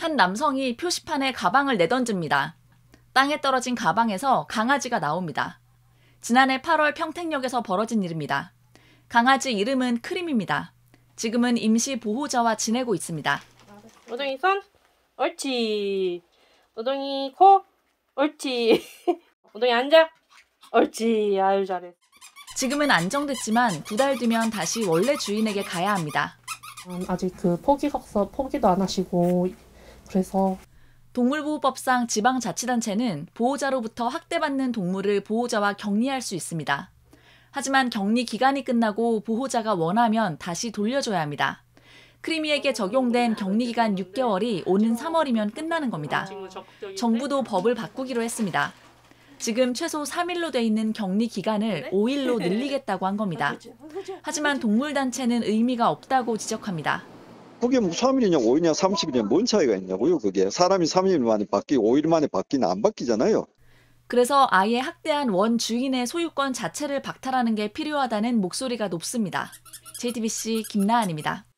한 남성이 표시판에 가방을 내던집니다. 땅에 떨어진 가방에서 강아지가 나옵니다. 지난해 8월 평택역에서 벌어진 일입니다. 강아지 이름은 크림입니다. 지금은 임시 보호자와 지내고 있습니다. 노동이 손, 옳지. 노동이 코, 옳지. 노동이 앉아, 옳지. 아유 잘해. 지금은 안정됐지만 두 달 뒤면 다시 원래 주인에게 가야 합니다. 음, 아직 그 포기각서 포기도 안 하시고 그래서 동물보호법상 지방자치단체는 보호자로부터 학대받는 동물을 보호자와 격리할 수 있습니다. 하지만 격리 기간이 끝나고 보호자가 원하면 다시 돌려줘야 합니다. 크리미에게 적용된 격리 기간 6개월이 오는 3월이면 끝나는 겁니다. 정부도 법을 바꾸기로 했습니다. 지금 최소 3일로 돼 있는 격리 기간을 5일로 늘리겠다고 한 겁니다. 하지만 동물단체는 의미가 없다고 지적합니다. 그게 뭐 3일이냐 5일이냐 30일이냐 뭔 차이가 있냐고요 그게 사람이 3일 만에 바뀌고 5일 만에 바뀌나 안 바뀌잖아요. 그래서 아예 학대한 원 주인의 소유권 자체를 박탈하는 게 필요하다는 목소리가 높습니다. JTBC 김나한입니다.